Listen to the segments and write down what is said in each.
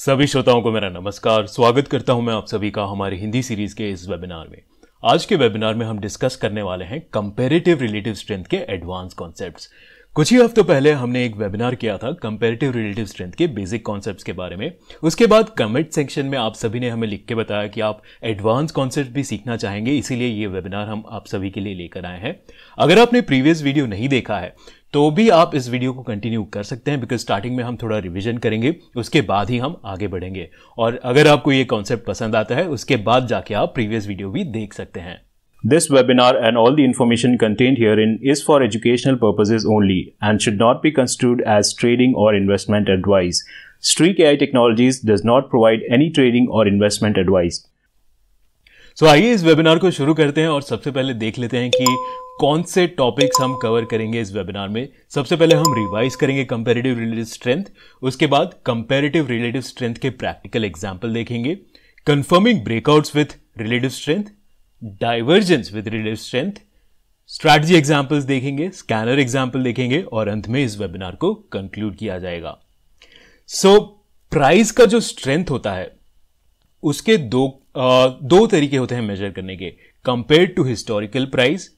सभी श्रोताओं को मेरा नमस्कार स्वागत करता हूं मैं आप सभी का हमारे हिंदी सीरीज के इस वेबिनार में आज के वेबिनार में हम डिस्कस करने वाले हैं कंपेरेटिव रिलेटिव स्ट्रेंथ के एडवांस कॉन्सेप्ट्स कुछ ही हफ्तों पहले हमने एक वेबिनार किया था कंपेरेटिव रिलेटिव स्ट्रेंथ के बेसिक कॉन्सेप्ट्स के बारे में उसके बाद कमेंट सेक्शन में आप सभी ने हमें लिख के बताया कि आप एडवांस कॉन्सेप्ट भी सीखना चाहेंगे इसीलिए ये वेबिनार हम आप सभी के लिए लेकर आए हैं अगर आपने प्रीवियस वीडियो नहीं देखा है तो भी आप इस वीडियो को कंटिन्यू कर सकते हैं बिकॉज स्टार्टिंग में हम थोड़ा रिविजन करेंगे उसके बाद ही हम आगे बढ़ेंगे और अगर आपको ये कॉन्सेप्ट पसंद आता है उसके बाद जाके आप प्रीवियस वीडियो भी देख सकते हैं this webinar and all the information content here in is for educational purposes only and should not be construed as trading और investment advice Streak A I technologies does not provide any trading और investment advice so so, आइए इस webinar को शुरू करते हैं और सबसे पहले देख लेते हैं कि कौन से टॉपिक्स हम कवर करेंगे इस वेबिनार में सबसे पहले हम रिवाइज करेंगे कंपेरेटिव रिलेटिव स्ट्रेंथ उसके बाद कंपेरेटिव रिलेटिव स्ट्रेंथ के प्रैक्टिकल एग्जाम्पल देखेंगे confirming breakouts with relative strength divergence with relative strength strategy examples देखेंगे स्कैनर एग्जाम्पल देखेंगे और अंत में इस वेबिनार को कंक्लूड किया जाएगा सो so, प्राइस का जो स्ट्रेंथ होता है उसके दो आ, दो तरीके होते हैं मेजर करने के कंपेयर टू हिस्टोरिकल प्राइस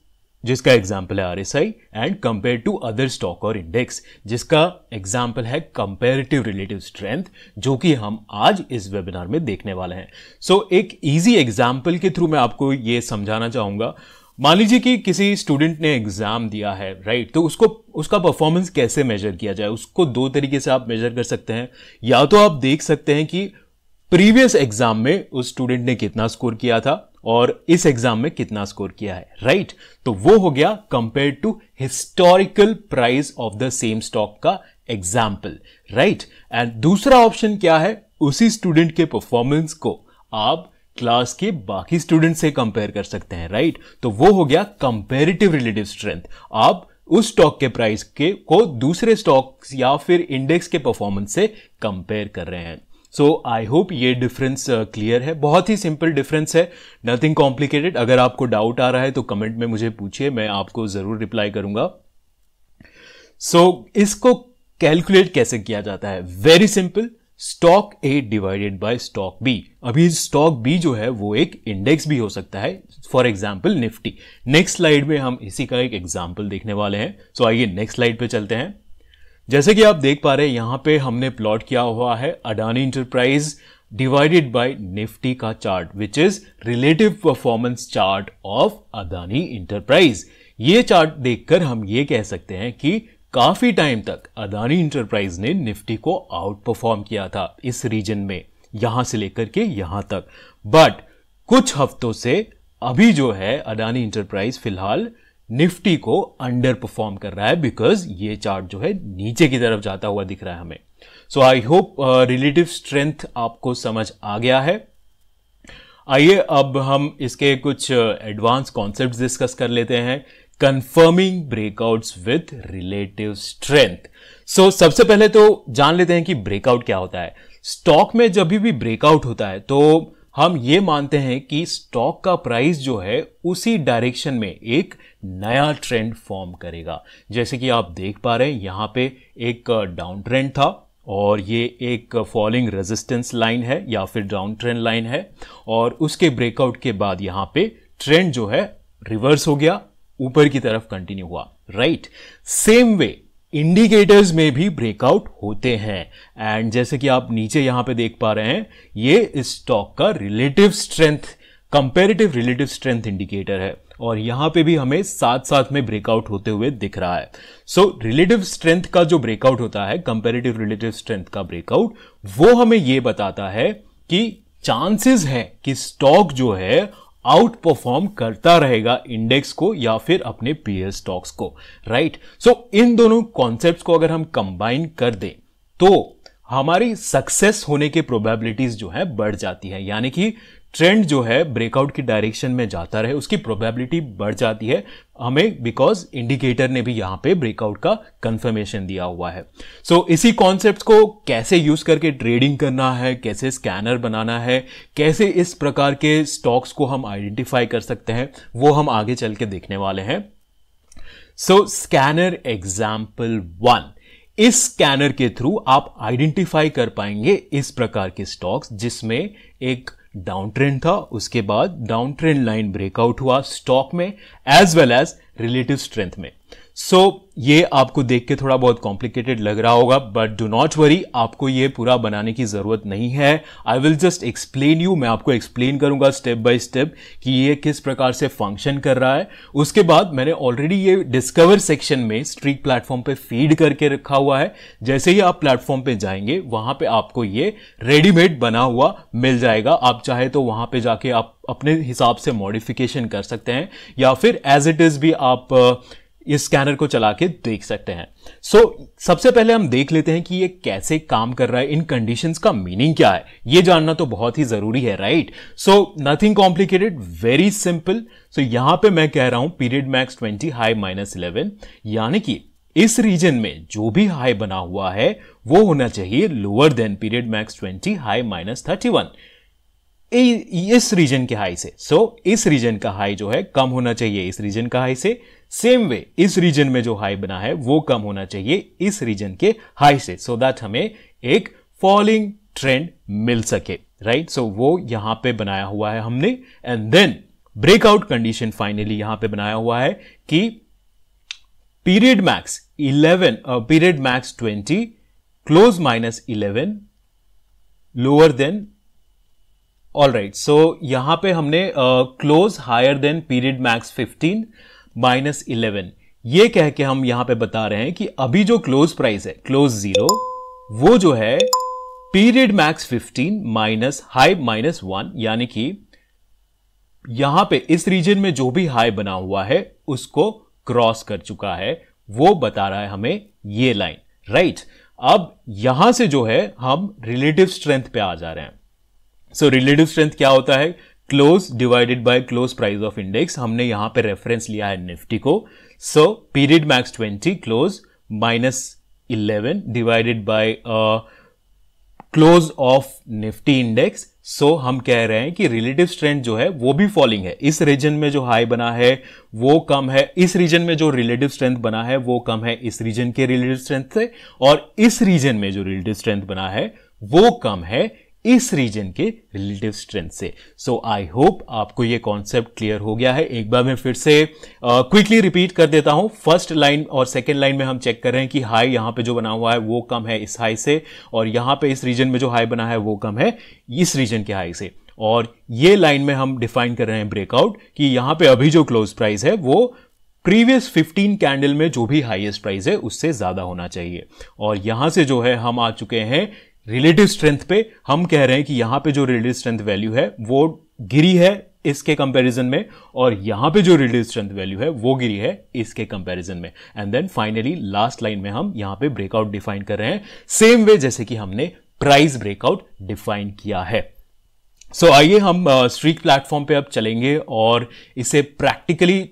जिसका एग्जाम्पल है R S I and compare to other stock और इंडेक्स जिसका एग्जाम्पल है कंपेरेटिव रिलेटिव स्ट्रेंथ जो कि हम आज इस वेबिनार में देखने वाले हैं सो so, एक ईजी एग्जाम्पल के थ्रू मैं आपको ये समझाना चाहूंगा मान लीजिए कि किसी स्टूडेंट ने एग्जाम दिया है राइट तो उसको उसका परफॉर्मेंस कैसे मेजर किया जाए उसको दो तरीके से आप मेजर कर सकते हैं या तो आप देख सकते हैं कि प्रीवियस एग्जाम में उस स्टूडेंट ने कितना स्कोर किया था और इस एग्जाम में कितना स्कोर किया है राइट right? तो वो हो गया compare to historical price of the same stock का एग्जाम्पल राइट एंड दूसरा ऑप्शन क्या है उसी स्टूडेंट के परफॉर्मेंस को आप क्लास के बाकी स्टूडेंट से कंपेयर कर सकते हैं राइट right? तो वो हो गया कंपेरेटिव रिलेटिव स्ट्रेंथ आप उस स्टॉक के प्राइस के को दूसरे स्टॉक या फिर इंडेक्स के परफॉर्मेंस से कंपेयर कर रहे हैं सो आई होप ये डिफरेंस क्लियर uh, है बहुत ही सिंपल डिफरेंस है नथिंग कॉम्प्लिकेटेड अगर आपको डाउट आ रहा है तो कमेंट में मुझे पूछिए मैं आपको ज़रूर रिप्लाई करूंगा सो so, इसको कैलकुलेट कैसे किया जाता है very simple stock A divided by stock B अभी स्टॉक बी जो है वो एक इंडेक्स भी हो सकता है for example Nifty next slide में हम इसी का एक एग्जाम्पल देखने वाले हैं सो आइए नेक्स्ट स्लाइड पे चलते हैं जैसे कि आप देख पा रहे हैं यहां पे हमने प्लॉट किया हुआ है Adani enterprise divided by Nifty का chart which is relative performance chart of Adani enterprise ये चार्ट देखकर हम ये कह सकते हैं कि काफी टाइम तक अदानी इंटरप्राइज ने निफ्टी को आउट परफॉर्म किया था इस रीजन में यहां से लेकर के यहां तक बट कुछ हफ्तों से अभी जो है अडानी इंटरप्राइज फिलहाल निफ्टी को अंडर परफॉर्म कर रहा है बिकॉज ये चार्ट जो है नीचे की तरफ जाता हुआ दिख रहा है हमें so I hope relative strength आपको समझ आ गया है आइए अब हम इसके कुछ एडवांस कॉन्सेप्ट डिस्कस कर लेते हैं confirming breakouts with relative strength so सबसे पहले तो जान लेते हैं कि ब्रेकआउट क्या होता है स्टॉक में जब भी ब्रेकआउट होता है तो हम ये मानते हैं कि स्टॉक का प्राइस जो है उसी डायरेक्शन में एक नया ट्रेंड फॉर्म करेगा जैसे कि आप देख पा रहे हैं यहाँ पे एक डाउन ट्रेंड था और ये एक फॉलिंग रेजिस्टेंस लाइन है या फिर डाउन ट्रेंड लाइन है और उसके ब्रेकआउट के बाद यहाँ पे ट्रेंड जो है रिवर्स हो गया ऊपर की तरफ कंटिन्यू हुआ राइट सेम वे इंडिकेटर्स में भी ब्रेकआउट होते हैं एंड जैसे कि आप नीचे यहां पे देख पा रहे हैं ये इस स्टॉक का relative strength comparative relative strength indicator है और यहां पे भी हमें साथ साथ में ब्रेकआउट होते हुए दिख रहा है सो रिलेटिव स्ट्रेंथ का जो ब्रेकआउट होता है कंपेरेटिव रिलेटिव स्ट्रेंथ का ब्रेकआउट वो हमें ये बताता है कि चांसेस है कि स्टॉक जो है आउट परफॉर्म करता रहेगा इंडेक्स को या फिर अपने पीएस स्टॉक्स को राइट right? सो so, इन दोनों कॉन्सेप्ट को अगर हम कंबाइन कर दें तो हमारी सक्सेस होने की प्रोबेबिलिटीज जो है बढ़ जाती है यानी कि ट्रेंड जो है ब्रेकआउट की डायरेक्शन में जाता रहे उसकी प्रोबेबिलिटी बढ़ जाती है हमें बिकॉज इंडिकेटर ने भी यहाँ पे ब्रेकआउट का कंफर्मेशन दिया हुआ है सो so, इसी कॉन्सेप्ट को कैसे यूज करके ट्रेडिंग करना है कैसे स्कैनर बनाना है कैसे इस प्रकार के स्टॉक्स को हम आइडेंटिफाई कर सकते हैं वो हम आगे चल के देखने वाले हैं सो स्कैनर एग्जाम्पल वन इस स्कैनर के थ्रू आप आइडेंटिफाई कर पाएंगे इस प्रकार के स्टॉक्स जिसमें एक डाउन ट्रेंड था उसके बाद डाउन ट्रेंड लाइन ब्रेकआउट हुआ स्टॉक में as well as relative strength में सो so, ये आपको देख के थोड़ा बहुत कॉम्प्लिकेटेड लग रहा होगा बट डू नॉट वरी आपको ये पूरा बनाने की ज़रूरत नहीं है I will just explain you मैं आपको एक्सप्लेन करूंगा स्टेप बाय स्टेप कि ये किस प्रकार से फंक्शन कर रहा है उसके बाद मैंने ऑलरेडी ये डिस्कवर सेक्शन में स्ट्रीक प्लेटफॉर्म पे फीड करके रखा हुआ है जैसे ही आप प्लेटफॉर्म पे जाएंगे वहाँ पे आपको ये रेडीमेड बना हुआ मिल जाएगा आप चाहे तो वहाँ पे जाके आप अपने हिसाब से मॉडिफिकेशन कर सकते हैं या फिर एज इट इज़ भी आप uh, इस स्कैनर को चला के देख सकते हैं सो so, सबसे पहले हम देख लेते हैं कि ये कैसे काम कर रहा है इन कंडीशंस का मीनिंग क्या है ये जानना तो बहुत ही जरूरी है right so nothing complicated very simple so यहां पे मैं कह रहा हूं period max 20 high minus eleven यानी कि इस रीजन में जो भी हाई बना हुआ है वो होना चाहिए lower than period max 20 high minus thirty इस रीजन के हाई से सो so, इस रीजन का हाई जो है कम होना चाहिए इस रीजन का हाई से सेम वे इस रीजन में जो हाई बना है वो कम होना चाहिए इस रीजन के हाई से सो so दैट हमें एक फॉलिंग ट्रेंड मिल सके राइट right? सो so, वो यहां पे बनाया हुआ है हमने and then breakout condition finally यहां पे बनाया हुआ है कि period max 11 period max 20 close minus 11 lower than all right so यहां पे हमने close higher than period max 15 minus eleven ये कह के हम यहां पे बता रहे हैं कि अभी जो क्लोज प्राइस है क्लोज जीरो वो जो है period max fifteen minus high minus one यानी कि यहां पे इस रीजन में जो भी हाई बना हुआ है उसको क्रॉस कर चुका है वो बता रहा है हमें ये लाइन राइट right? अब यहां से जो है हम रिलेटिव स्ट्रेंथ पे आ जा रहे हैं सो रिलेटिव स्ट्रेंथ क्या होता है close divided by close price of index हमने यहां पे रेफरेंस लिया है निफ्टी को so period max 20 close minus 11 divided by close of Nifty index so हम कह रहे हैं कि रिलेटिव स्ट्रेंथ जो है वो भी फॉलिंग है इस रीजन में जो हाई बना है वो कम है इस रीजन में जो रिलेटिव स्ट्रेंथ बना है वो कम है इस रीजन के रिलेटिव स्ट्रेंथ से और इस रीजन में जो रिलेटिव स्ट्रेंथ बना है वो कम है इस रीजन के रिलेटिव स्ट्रेंथ से सो आई होप आपको ये कॉन्सेप्ट क्लियर हो गया है एक बार मैं फिर से क्विकली uh, रिपीट कर देता हूं फर्स्ट लाइन और सेकेंड लाइन में हम चेक कर रहे हैं कि हाई यहां पे जो बना हुआ है वो कम है इस हाई से और यहां पे इस रीजन में जो हाई बना है वो कम है इस रीजन के हाई से और ये लाइन में हम डिफाइन कर रहे हैं ब्रेकआउट कि यहां पे अभी जो क्लोज प्राइस है वो प्रीवियस 15 कैंडल में जो भी हाईएस्ट प्राइस है उससे ज्यादा होना चाहिए और यहां से जो है हम आ चुके हैं रिलेटिव स्ट्रेंथ पे हम कह रहे हैं कि यहां पे जो रिलेटिव स्ट्रेंथ वैल्यू है वो गिरी है इसके कंपैरिजन में और यहां पे जो रिलेटिव स्ट्रेंथ वैल्यू है वो गिरी है इसके कंपैरिजन में and then finally last line में हम यहां पे ब्रेकआउट डिफाइन कर रहे हैं सेम वे जैसे कि हमने प्राइस ब्रेकआउट डिफाइन किया है सो so, आइए हम स्ट्रीक uh, प्लेटफॉर्म पे अब चलेंगे और इसे प्रैक्टिकली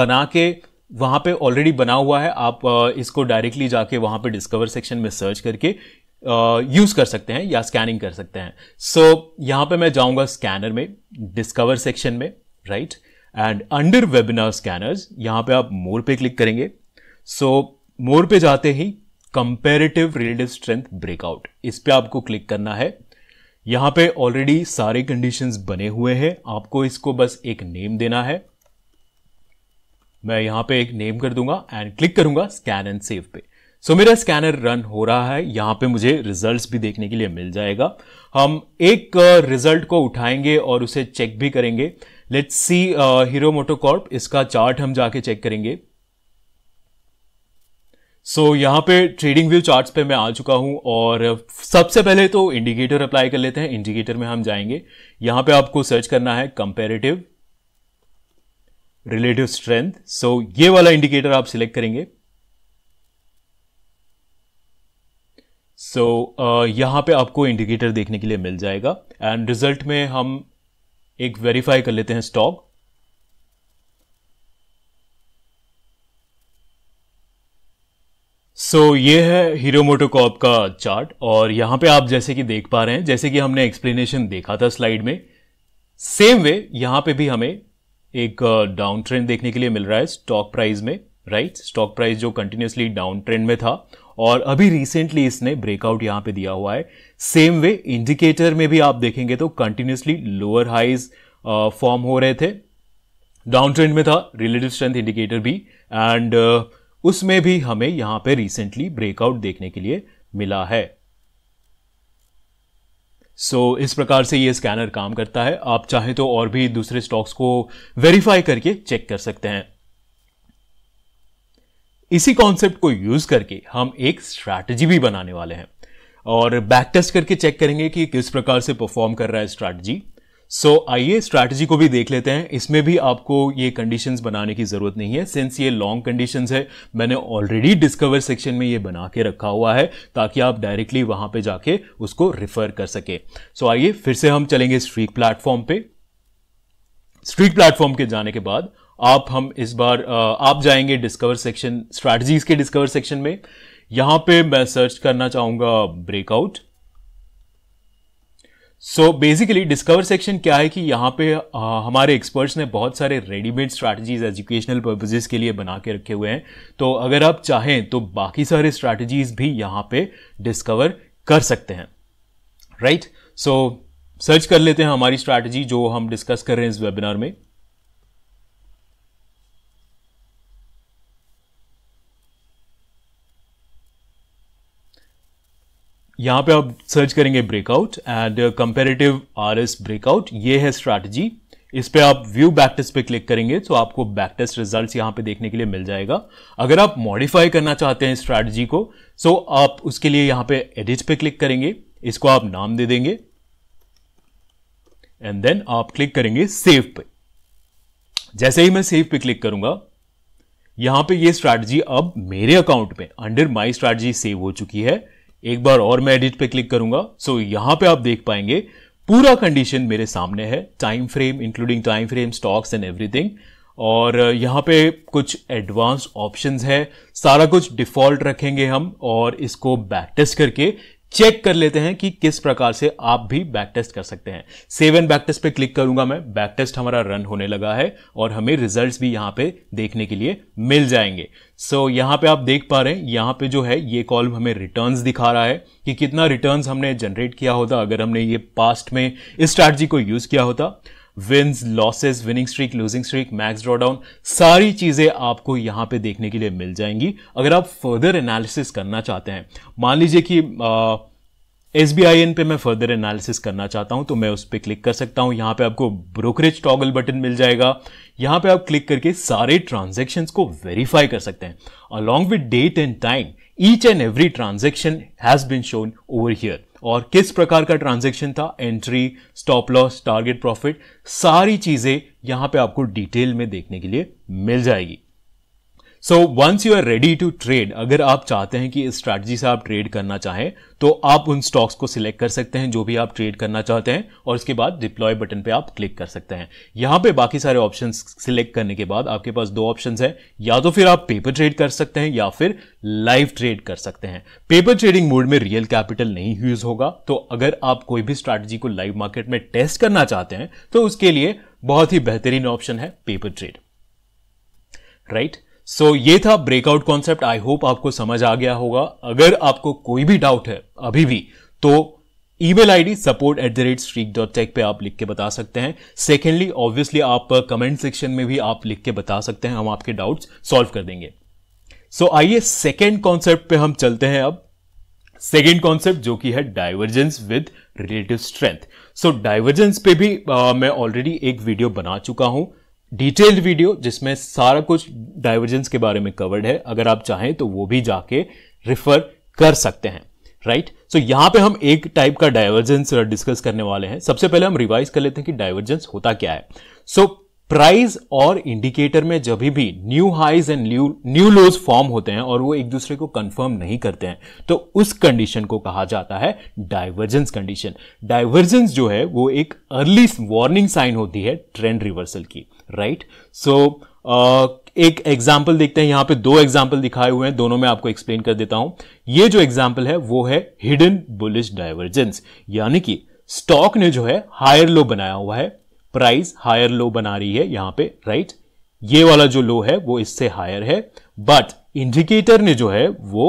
बना के वहां पे ऑलरेडी बना हुआ है आप इसको डायरेक्टली जाके वहां पे डिस्कवर सेक्शन में सर्च करके यूज़ कर सकते हैं या स्कैनिंग कर सकते हैं सो so, यहां पे मैं जाऊंगा स्कैनर में डिस्कवर सेक्शन में right and under webinar scanners यहां पे आप मोर पे क्लिक करेंगे सो so, मोर पे जाते ही कंपेरेटिव रिलेटिव स्ट्रेंथ ब्रेकआउट इस पर आपको क्लिक करना है यहां पे ऑलरेडी सारे कंडीशंस बने हुए हैं आपको इसको बस एक नेम देना है मैं यहां पे एक नेम कर दूंगा एंड क्लिक करूंगा स्कैन एंड सेव पे सो so, मेरा स्कैनर रन हो रहा है यहाँ पे मुझे रिजल्ट्स भी देखने के लिए मिल जाएगा हम एक रिजल्ट को उठाएंगे और उसे चेक भी करेंगे लेट्स सी हीरो मोटोकॉर्प इसका चार्ट हम जाके चेक करेंगे सो so, यहाँ पे ट्रेडिंग व्यू चार्ट्स पे मैं आ चुका हूँ और सबसे पहले तो इंडिकेटर अप्लाई कर लेते हैं इंडिकेटर में हम जाएंगे यहाँ पे आपको सर्च करना है कंपेरेटिव रिलेटिव स्ट्रेंथ सो ये वाला इंडिकेटर आप सिलेक्ट करेंगे सो so, uh, यहाँ पे आपको इंडिकेटर देखने के लिए मिल जाएगा एंड रिजल्ट में हम एक वेरीफाई कर लेते हैं स्टॉक सो so, ये है हीरो मोटोकॉप का चार्ट और यहाँ पे आप जैसे कि देख पा रहे हैं जैसे कि हमने एक्सप्लेनेशन देखा था स्लाइड में सेम वे यहाँ पे भी हमें एक डाउन uh, ट्रेंड देखने के लिए मिल रहा है स्टॉक प्राइस में राइट स्टॉक प्राइस जो कंटिन्यूसली डाउन ट्रेंड में था और अभी रिसेंटली इसने ब्रेकआउट यहां पे दिया हुआ है सेम वे इंडिकेटर में भी आप देखेंगे तो कंटिन्यूसली लोअर हाइज फॉर्म हो रहे थे डाउन ट्रेंड में था रिलेटिव स्ट्रेंथ इंडिकेटर भी एंड uh, उसमें भी हमें यहां पे रिसेंटली ब्रेकआउट देखने के लिए मिला है सो so, इस प्रकार से ये स्कैनर काम करता है आप चाहे तो और भी दूसरे स्टॉक्स को वेरीफाई करके चेक कर सकते हैं इसी कॉन्सेप्ट को यूज करके हम एक स्ट्रैटेजी भी बनाने वाले हैं और बैक टेस्ट करके चेक करेंगे कि किस प्रकार से परफॉर्म कर रहा है स्ट्रैटेजी सो so, आइए स्ट्रैटेजी को भी देख लेते हैं इसमें भी आपको ये कंडीशंस बनाने की ज़रूरत नहीं है सिंस ये लॉन्ग कंडीशंस है मैंने ऑलरेडी डिस्कवर सेक्शन में ये बना के रखा हुआ है ताकि आप डायरेक्टली वहां पे जाके उसको रिफर कर सके सो so, आइए फिर से हम चलेंगे स्ट्रीक प्लेटफॉर्म पे स्ट्रीक प्लेटफॉर्म के जाने के बाद आप हम इस बार आप जाएंगे डिस्कवर सेक्शन स्ट्रैटजीज के डिस्कवर सेक्शन में यहां पे मैं सर्च करना चाहूंगा breakout so basically discover section क्या है कि यहां पे हमारे एक्सपर्ट्स ने बहुत सारे रेडीमेड स्ट्रैटजीज एजुकेशनल पर्पजेज के लिए बना के रखे हुए हैं तो अगर आप चाहें तो बाकी सारे स्ट्रैटेजीज भी यहां पे डिस्कवर कर सकते हैं right right? So so, search कर लेते हैं हमारी स्ट्रैटेजी जो हम डिस्कस कर रहे हैं इस वेबिनार में यहां पे आप सर्च करेंगे breakout and comparative R S breakout ये है स्ट्रैटेजी इस पे आप व्यू बैक टेस्ट पे क्लिक करेंगे तो आपको बैक टेस्ट रिजल्ट यहां पे देखने के लिए मिल जाएगा अगर आप मॉडिफाई करना चाहते हैं स्ट्रैटेजी को सो तो आप उसके लिए यहां पे एडिट पे क्लिक करेंगे इसको आप नाम दे देंगे एंड देन आप क्लिक करेंगे सेव पे जैसे ही मैं सेव पे क्लिक करूंगा यहां पे ये स्ट्रैटेजी अब मेरे अकाउंट में अंडर माय स्ट्रैटेजी सेव हो चुकी है एक बार और मैं एडिट पे क्लिक करूंगा सो so यहां पे आप देख पाएंगे पूरा कंडीशन मेरे सामने है time frame including time frame stocks and everything और यहाँ पे कुछ एडवांस ऑप्शंस है सारा कुछ डिफॉल्ट रखेंगे हम और इसको बैक टेस्ट करके चेक कर लेते हैं कि किस प्रकार से आप भी बैक टेस्ट कर सकते हैं सेवन बैक टेस्ट पे क्लिक करूंगा मैं बैक टेस्ट हमारा रन होने लगा है और हमें रिजल्ट्स भी यहां पे देखने के लिए मिल जाएंगे सो so, यहां पे आप देख पा रहे हैं यहां पे जो है ये कॉलम हमें रिटर्न्स दिखा रहा है कि कितना रिटर्न्स हमने जनरेट किया होता अगर हमने ये पास्ट में इस स्ट्रैटी को यूज़ किया होता wins losses winning streak losing streak max drawdown सारी चीज़ें आपको यहाँ पे देखने के लिए मिल जाएंगी अगर आप फर्दर एनालिसिस करना चाहते हैं मान लीजिए कि एस बी आई एन पे मैं फर्दर एनालिसिस करना चाहता हूं तो मैं उस पर क्लिक कर सकता हूं यहां पे आपको ब्रोकरेज टॉगल बटन मिल जाएगा यहां पे आप क्लिक करके सारे ट्रांजेक्शन्स को वेरीफाई कर सकते हैं along with date and time each and every transaction has been shown over here और किस प्रकार का ट्रांजेक्शन था entry stop loss target profit सारी चीज़ें यहां पे आपको डिटेल में देखने के लिए मिल जाएगी so once you are ready to trade अगर आप चाहते हैं कि इस स्ट्रैटेजी से आप ट्रेड करना चाहें तो आप उन स्टॉक्स को सिलेक्ट कर सकते हैं जो भी आप ट्रेड करना चाहते हैं और उसके बाद डिप्लॉय बटन पे आप क्लिक कर सकते हैं यहां पे बाकी सारे ऑप्शन सिलेक्ट करने के बाद आपके पास दो ऑप्शन है या तो फिर आप पेपर ट्रेड कर सकते हैं या फिर लाइव ट्रेड कर सकते हैं पेपर ट्रेडिंग मोड में रियल कैपिटल नहीं यूज होगा तो अगर आप कोई भी स्ट्रैटेजी को लाइव मार्केट में टेस्ट करना चाहते हैं तो उसके लिए बहुत ही बेहतरीन ऑप्शन है paper trade right right? So so, ये था ब्रेकआउट कॉन्सेप्ट आई होप आपको समझ आ गया होगा अगर आपको कोई भी डाउट है अभी भी तो email ID support at the rate Streak dot tech पर आप लिख के बता सकते हैं सेकेंडली ऑब्वियसली आप कमेंट uh, सेक्शन में भी आप लिख के बता सकते हैं हम आपके डाउट्स सॉल्व कर देंगे सो so, आइए सेकेंड कॉन्सेप्ट पे हम चलते हैं अब सेकेंड कॉन्सेप्ट जो कि है divergence with relative strength so divergence पे भी आ, uh, मैं ऑलरेडी एक वीडियो बना चुका हूं डिटेल्ड वीडियो जिसमें सारा कुछ डाइवर्जेंस के बारे में कवर्ड है अगर आप चाहें तो वो भी जाके रिफर कर सकते हैं राइट right? सो so, यहां पे हम एक टाइप का डाइवर्जेंस डिस्कस uh, करने वाले हैं सबसे पहले हम रिवाइज कर लेते हैं कि डाइवर्जेंस होता क्या है सो so, प्राइस और इंडिकेटर में जब भी new highs and new lows form होते हैं और वो एक दूसरे को कंफर्म नहीं करते हैं तो उस कंडीशन को कहा जाता है डाइवर्जेंस कंडीशन डाइवर्जेंस जो है वो एक अर्ली वार्निंग साइन होती है ट्रेंड रिवर्सल की राइट सो uh, एक एग्जाम्पल देखते हैं यहां पे दो एग्जाम्पल दिखाए हुए हैं दोनों में आपको एक्सप्लेन कर देता हूं ये जो एग्जाम्पल है वो है हिडन बुलिश डाइवर्जेंस यानी कि स्टॉक ने जो है हायर लो बनाया हुआ है प्राइस हायर लो बना रही है यहां पे राइट right? ये वाला जो लो है वो इससे हायर है बट इंडिकेटर ने जो है वो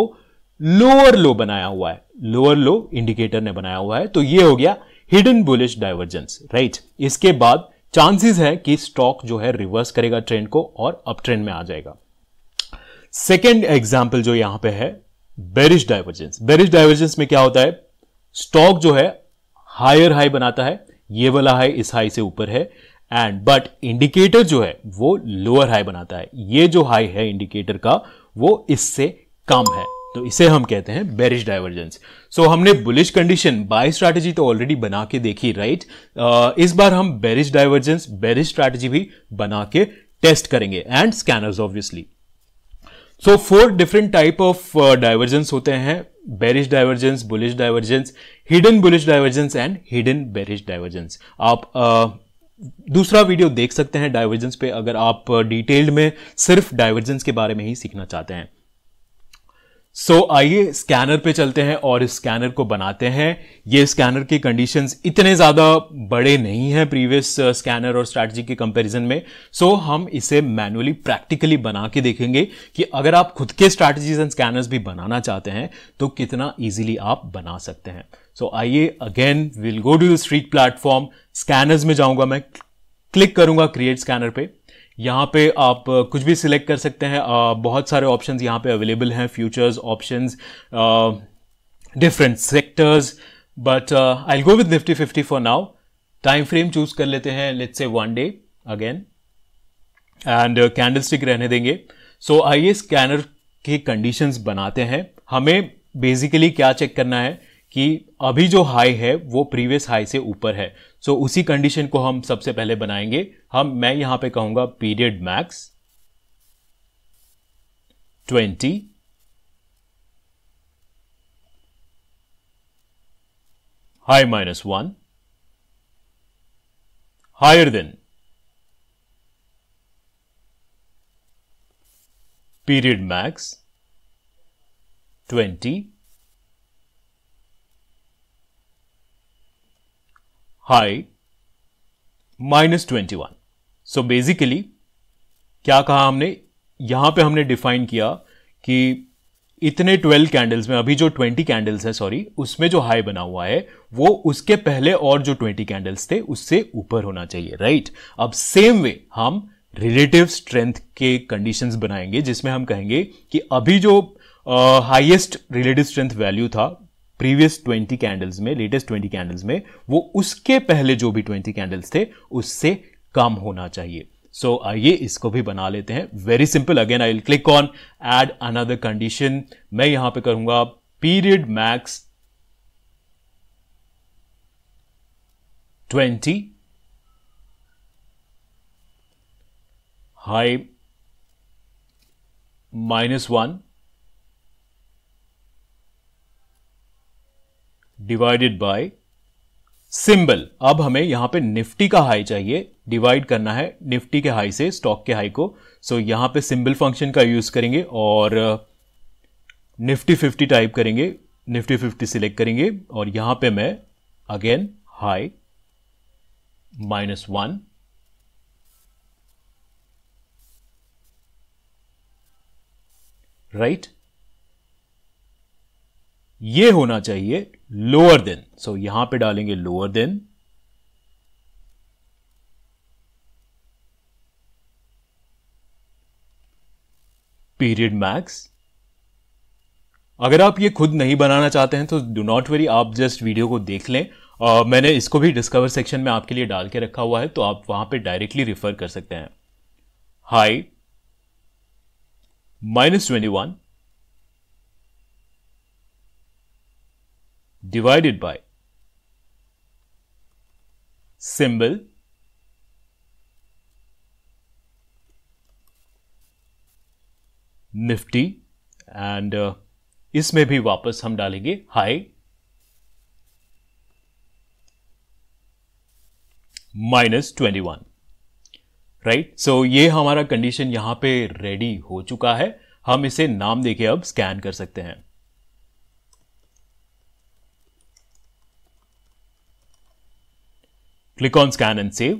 लोअर लो बनाया हुआ है लोअर लो इंडिकेटर ने बनाया हुआ है तो ये हो गया हिडन बुलिश डाइवर्जेंस राइट इसके बाद चांसेस है कि स्टॉक जो है रिवर्स करेगा ट्रेंड को और अप ट्रेंड में आ जाएगा सेकेंड एग्जाम्पल जो यहां पे है बेरिश डाइवर्जेंस बेरिश डाइवर्जेंस में क्या होता है स्टॉक जो है हायर हाई बनाता है ये वाला हाई इस हाई से ऊपर है एंड बट इंडिकेटर जो है वो लोअर हाई बनाता है ये जो हाई है इंडिकेटर का वो इससे कम है तो इसे हम कहते हैं बेरिश डाइवर्जेंस सो हमने बुलिश कंडीशन बाय स्ट्रैटेजी तो ऑलरेडी बना के देखी राइट right? Uh, इस बार हम बेरिश डाइवर्जेंस बेरिश स्ट्रैटेजी भी बना के टेस्ट करेंगे and scanners obviously so four different type of divergence होते हैं bearish divergence bullish divergence hidden bullish divergence and hidden bearish divergence आप uh, दूसरा वीडियो देख सकते हैं डाइवर्जेंस पे अगर आप डिटेल्ड uh, में सिर्फ डाइवर्जेंस के बारे में ही सीखना चाहते हैं सो so, आइए स्कैनर पे चलते हैं और इस स्कैनर को बनाते हैं ये स्कैनर के कंडीशंस इतने ज़्यादा बड़े नहीं हैं प्रीवियस स्कैनर uh, और स्ट्रैटजी के कंपैरिजन में सो so, हम इसे मैनुअली प्रैक्टिकली बना के देखेंगे कि अगर आप खुद के स्ट्रैटजीज एंड स्कैनर्स भी बनाना चाहते हैं तो कितना ईजिली आप बना सकते हैं सो आइए again will go to Streak platform scanners में जाऊँगा मैं क्लिक करूंगा क्रिएट स्कैनर पर यहाँ पे आप कुछ भी सिलेक्ट कर सकते हैं बहुत सारे ऑप्शंस यहाँ पे अवेलेबल हैं futures options different sectors but I go with Nifty fifty for now time frame choose कर लेते हैं let's say one day again and candlestick रहने देंगे सो आइए स्कैनर के कंडीशंस बनाते हैं हमें बेसिकली क्या चेक करना है कि अभी जो हाई है वो प्रीवियस हाई से ऊपर है सो so, उसी कंडीशन को हम सबसे पहले बनाएंगे हम मैं यहां पे कहूंगा period max 20 high minus one higher than period max 20 minus twenty one so basically क्या कहा हमने यहां पे हमने डिफाइन किया कि इतने ट्वेल्व कैंडल्स में अभी जो ट्वेंटी कैंडल्स है सॉरी उसमें जो हाई बना हुआ है वो उसके पहले और जो ट्वेंटी कैंडल्स थे उससे ऊपर होना चाहिए राइट अब सेम वे हम रिलेटिव स्ट्रेंथ के कंडीशंस बनाएंगे जिसमें हम कहेंगे कि अभी जो हाईएस्ट रिलेटिव स्ट्रेंथ वैल्यू था प्रीवियस ट्वेंटी कैंडल्स में लेटेस्ट ट्वेंटी कैंडल्स में वो उसके पहले जो भी ट्वेंटी कैंडल्स थे उससे कम होना चाहिए सो so, आइए इसको भी बना लेते हैं very simple again I will click on add another condition मैं यहां पे करूंगा period max twenty high minus one divided by symbol अब हमें यहां पे निफ्टी का हाई चाहिए डिवाइड करना है निफ्टी के हाई से स्टॉक के हाई को सो so यहां पे सिंबल फंक्शन का यूज करेंगे और uh, निफ्टी फिफ्टी टाइप करेंगे निफ्टी फिफ्टी सिलेक्ट करेंगे और यहां पे मैं again high minus one right ये होना चाहिए लोअर देन सो यहां पे डालेंगे लोअर देन पीरियड मैक्स अगर आप ये खुद नहीं बनाना चाहते हैं तो डो नॉट वेरी आप जस्ट वीडियो को देख लें uh, मैंने इसको भी डिस्कवर सेक्शन में आपके लिए डाल के रखा हुआ है तो आप वहां पे डायरेक्टली रिफर कर सकते हैं high minus twenty one divided by symbol Nifty and uh, इसमें भी वापस हम डालेंगे high minus twenty one right so ये हमारा कंडीशन यहां पे रेडी हो चुका है हम इसे नाम देके अब स्कैन कर सकते हैं click on scan and save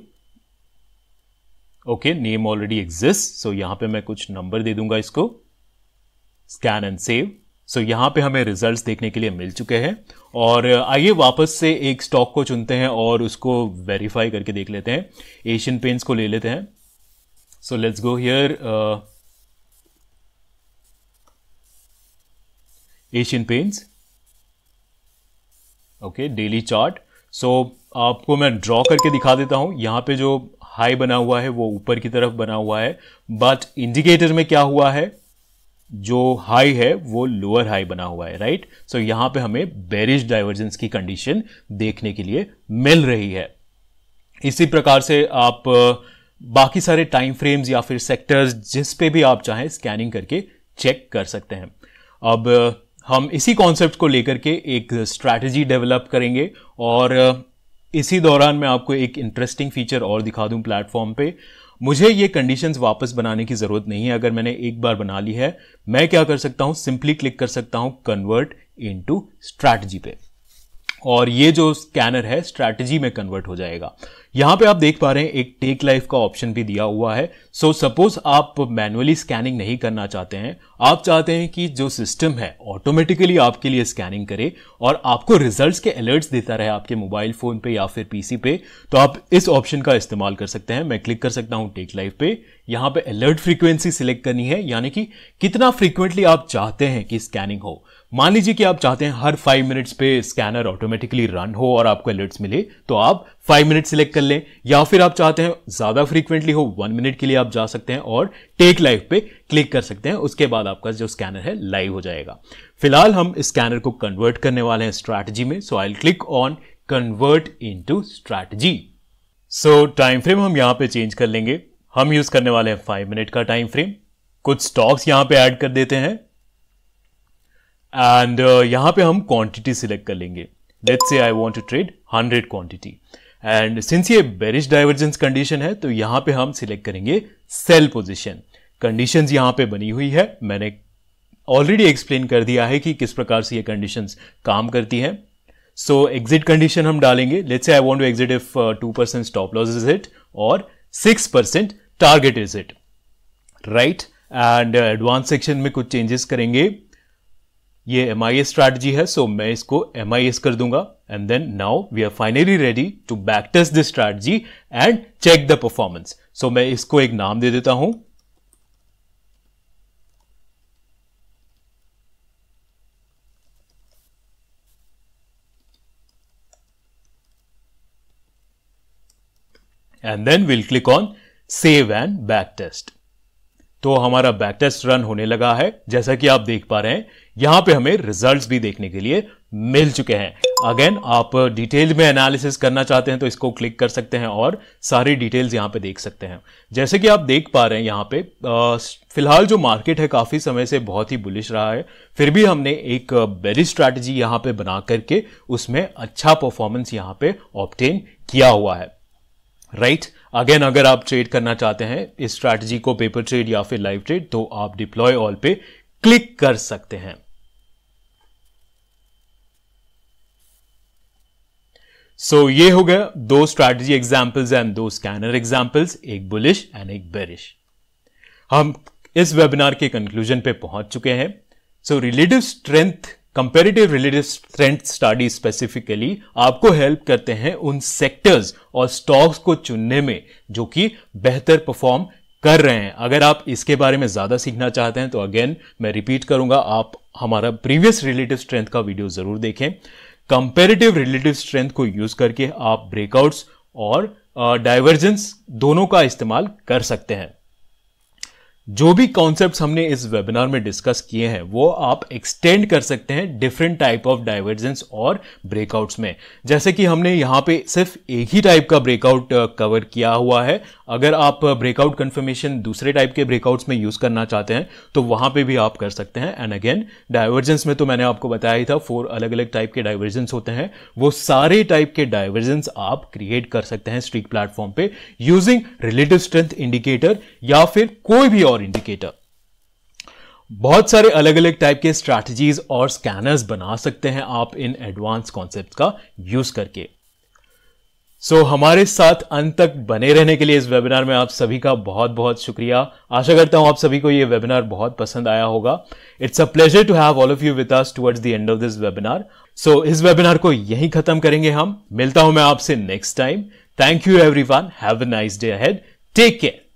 okay name already exist so यहां पे मैं कुछ नंबर दे दूंगा इसको स्कैन एंड सेव सो यहां पे हमें रिजल्ट्स देखने के लिए मिल चुके हैं और uh, आइए वापस से एक स्टॉक को चुनते हैं और उसको वेरीफाई करके देख लेते हैं एशियन पेंट्स को ले लेते हैं so let's go here Asian Paints okay daily chart so आपको मैं ड्रॉ करके दिखा देता हूं यहां पे जो हाई बना हुआ है वो ऊपर की तरफ बना हुआ है बट इंडिकेटर में क्या हुआ है जो हाई है वो लोअर हाई बना हुआ है राइट सो so, यहां पे हमें बेरिश डाइवर्जेंस की कंडीशन देखने के लिए मिल रही है इसी प्रकार से आप बाकी सारे टाइम फ्रेम्स या फिर सेक्टर्स जिस पे भी आप चाहें स्कैनिंग करके चेक कर सकते हैं अब हम इसी कॉन्सेप्ट को लेकर के एक स्ट्रैटेजी डेवलप करेंगे और इसी दौरान मैं आपको एक इंटरेस्टिंग फीचर और दिखा दूं प्लेटफॉर्म पे मुझे ये कंडीशंस वापस बनाने की ज़रूरत नहीं है अगर मैंने एक बार बना ली है मैं क्या कर सकता हूं सिंपली क्लिक कर सकता हूं कन्वर्ट इनटू स्ट्रैटेजी पे और ये जो स्कैनर है स्ट्रैटेजी में कन्वर्ट हो जाएगा यहां पे आप देख पा रहे हैं एक टेक लाइफ का ऑप्शन भी दिया हुआ है सो so, सपोज आप मैनुअली स्कैनिंग नहीं करना चाहते हैं आप चाहते हैं कि जो सिस्टम है ऑटोमेटिकली आपके लिए स्कैनिंग करे और आपको रिजल्ट्स के अलर्ट्स देता रहे आपके मोबाइल फ़ोन पे या फिर पीसी पे तो आप इस ऑप्शन का इस्तेमाल कर सकते हैं मैं क्लिक कर सकता हूं टेक लाइफ पे यहाँ पे अलर्ट फ्रीक्वेंसी सिलेक्ट करनी है यानी कि कितना फ्रीक्वेंटली आप चाहते हैं कि स्कैनिंग हो मान लीजिए कि आप चाहते हैं हर फाइव मिनट्स पे स्कैनर ऑटोमेटिकली रन हो और आपको अलर्ट्स मिले तो आप फाइव मिनट सिलेक्ट कर लें या फिर आप चाहते हैं ज़्यादा फ्रीक्वेंटली हो वन मिनट के लिए आप जा सकते हैं और टेक लाइव पे क्लिक कर सकते हैं उसके बाद आपका जो स्कैनर है लाइव हो जाएगा फिलहाल हम स्कैनर को कन्वर्ट करने वाले हैं स्ट्रैटेजी में so I click on convert into strategy so time frame हम यहां पे चेंज कर लेंगे हम यूज करने वाले हैं फाइव मिनट का टाइम फ्रेम कुछ स्टॉक्स यहां पे ऐड कर देते हैं एंड uh, यहां पे हम क्वांटिटी सिलेक्ट कर लेंगे let's say I want to trade hundred quantity and since ये बेरिश डाइवर्जेंस कंडीशन है तो यहां पे हम सिलेक्ट करेंगे सेल पोजीशन कंडीशंस यहां पे बनी हुई है मैंने ऑलरेडी एक्सप्लेन कर दिया है कि किस प्रकार से ये कंडीशंस काम करती हैं सो एग्जिट कंडीशन हम डालेंगे let's say I want to exit if two percent stop loss is it और six percent target is it right and advance section में कुछ चेंजेस करेंगे ये एम आई एस स्ट्रैटेजी है सो so मैं इसको एम आई एस कर दूंगा and then now we are finally ready to back test this strategy and check the performance so मैं इसको एक नाम दे देता हूं then will click on save and back test तो हमारा बैक टेस्ट रन होने लगा है जैसा कि आप देख पा रहे हैं यहां पे हमें रिजल्ट्स भी देखने के लिए मिल चुके हैं अगेन आप डिटेल में एनालिसिस करना चाहते हैं तो इसको क्लिक कर सकते हैं और सारी डिटेल्स यहां पे देख सकते हैं जैसे कि आप देख पा रहे हैं यहां पे फिलहाल जो मार्केट है काफ़ी समय से बहुत ही बुलिश रहा है फिर भी हमने एक बेरी स्ट्रैटेजी यहां पे बना करके उसमें अच्छा परफॉर्मेंस यहां पे ऑप्टेन किया हुआ है राइट right? अगेन अगर आप ट्रेड करना चाहते हैं इस स्ट्रैटेजी को पेपर ट्रेड या फिर लाइव ट्रेड तो आप डिप्लॉय ऑल पे क्लिक कर सकते हैं सो so, ये हो गया दो स्ट्रैटेजी एग्जाम्पल्स एंड दो स्कैनर एग्जाम्पल्स एक बुलिश एंड एक बेरिश हम इस वेबिनार के कंक्लूजन पे पहुंच चुके हैं so relative strength comparative relative strength study specifically आपको हेल्प करते हैं उन सेक्टर्स और स्टॉक्स को चुनने में जो कि बेहतर परफॉर्म कर रहे हैं अगर आप इसके बारे में ज़्यादा सीखना चाहते हैं तो अगेन मैं रिपीट करूंगा आप हमारा प्रीवियस रिलेटिव स्ट्रेंथ का वीडियो ज़रूर देखें कंपेरेटिव रिलेटिव स्ट्रेंथ को यूज़ करके आप ब्रेकआउट्स और डाइवर्जेंस uh, दोनों का इस्तेमाल कर सकते हैं जो भी कॉन्सेप्ट्स हमने इस वेबिनार में डिस्कस किए हैं वो आप एक्सटेंड कर सकते हैं डिफरेंट टाइप ऑफ डाइवर्जेंस और ब्रेकआउट्स में जैसे कि हमने यहाँ पे सिर्फ एक ही टाइप का ब्रेकआउट कवर uh, किया हुआ है अगर आप ब्रेकआउट कन्फर्मेशन दूसरे टाइप के ब्रेकआउट्स में यूज़ करना चाहते हैं तो वहां पे भी आप कर सकते हैं एंड अगेन डाइवर्जेंस में तो मैंने आपको बताया ही था फोर अलग अलग टाइप के डाइवर्जेंस होते हैं वो सारे टाइप के डाइवर्जेंस आप क्रिएट कर सकते हैं स्ट्रीक प्लेटफॉर्म पे यूजिंग रिलेटिव स्ट्रेंथ इंडिकेटर या फिर कोई भी और इंडिकेटर बहुत सारे अलग अलग टाइप के स्ट्रैटेजीज और स्कैनर्स बना सकते हैं आप इन एडवांस कॉन्सेप्ट का यूज करके सो so, हमारे साथ अंत तक बने रहने के लिए इस वेबिनार में आप सभी का बहुत बहुत शुक्रिया आशा करता हूं आप सभी को ये वेबिनार बहुत पसंद आया होगा it's a pleasure to have all of you with us towards the end of this webinar so इस वेबिनार को यहीं खत्म करेंगे हम मिलता हूं मैं आपसे next time thank you everyone have a nice day ahead take care